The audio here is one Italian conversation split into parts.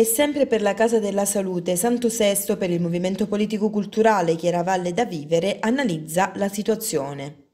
E sempre per la Casa della Salute, Santo Sesto per il Movimento Politico Culturale Chiaravalle da Vivere analizza la situazione.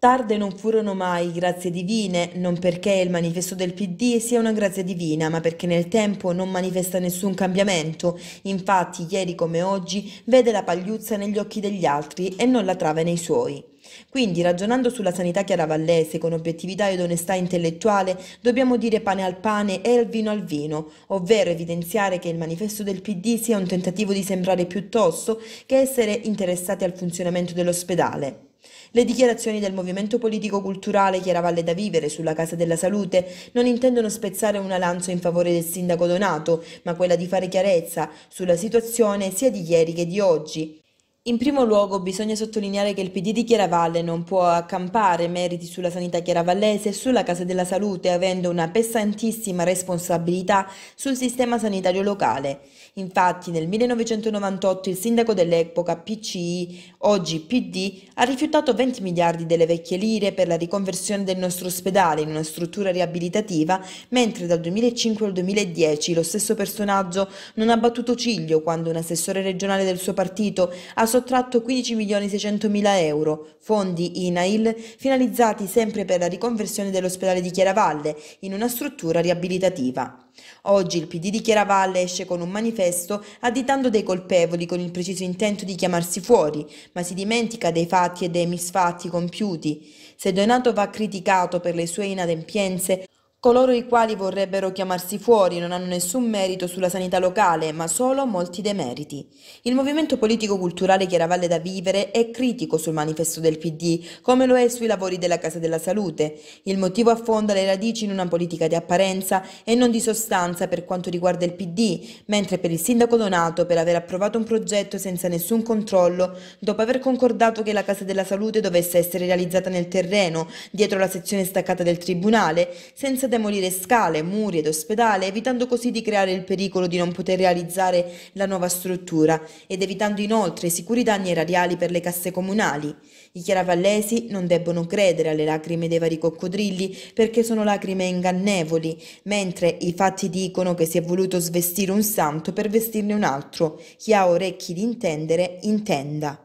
Tarde non furono mai grazie divine, non perché il manifesto del PD sia una grazia divina, ma perché nel tempo non manifesta nessun cambiamento. Infatti, ieri come oggi, vede la pagliuzza negli occhi degli altri e non la trave nei suoi. Quindi, ragionando sulla sanità chiaravallese con obiettività ed onestà intellettuale, dobbiamo dire pane al pane e al vino al vino, ovvero evidenziare che il manifesto del PD sia un tentativo di sembrare piuttosto che essere interessati al funzionamento dell'ospedale. Le dichiarazioni del movimento politico-culturale Chiaravalle da Vivere sulla Casa della Salute non intendono spezzare una lancia in favore del sindaco Donato, ma quella di fare chiarezza sulla situazione sia di ieri che di oggi. In primo luogo bisogna sottolineare che il PD di Chiaravalle non può accampare meriti sulla sanità chiaravallese e sulla Casa della Salute avendo una pesantissima responsabilità sul sistema sanitario locale. Infatti nel 1998 il sindaco dell'epoca PCI, oggi PD, ha rifiutato 20 miliardi delle vecchie lire per la riconversione del nostro ospedale in una struttura riabilitativa, mentre dal 2005 al 2010 lo stesso personaggio non ha battuto ciglio quando un assessore regionale del suo partito ha sostenuto sottratto 15.600.000 euro, fondi INAIL, finalizzati sempre per la riconversione dell'ospedale di Chiaravalle in una struttura riabilitativa. Oggi il PD di Chiaravalle esce con un manifesto additando dei colpevoli con il preciso intento di chiamarsi fuori, ma si dimentica dei fatti e dei misfatti compiuti. Se Donato va criticato per le sue inadempienze, Coloro i quali vorrebbero chiamarsi fuori non hanno nessun merito sulla sanità locale, ma solo molti demeriti. Il movimento politico-culturale Chiaravalle da Vivere è critico sul manifesto del PD, come lo è sui lavori della Casa della Salute. Il motivo affonda le radici in una politica di apparenza e non di sostanza per quanto riguarda il PD, mentre per il sindaco Donato, per aver approvato un progetto senza nessun controllo, dopo aver concordato che la Casa della Salute dovesse essere realizzata nel terreno, dietro la sezione staccata del Tribunale, senza demolire scale, muri ed ospedale, evitando così di creare il pericolo di non poter realizzare la nuova struttura ed evitando inoltre sicuri danni erariali per le casse comunali. I chiaravallesi non debbono credere alle lacrime dei vari coccodrilli perché sono lacrime ingannevoli, mentre i fatti dicono che si è voluto svestire un santo per vestirne un altro. Chi ha orecchi di intendere, intenda.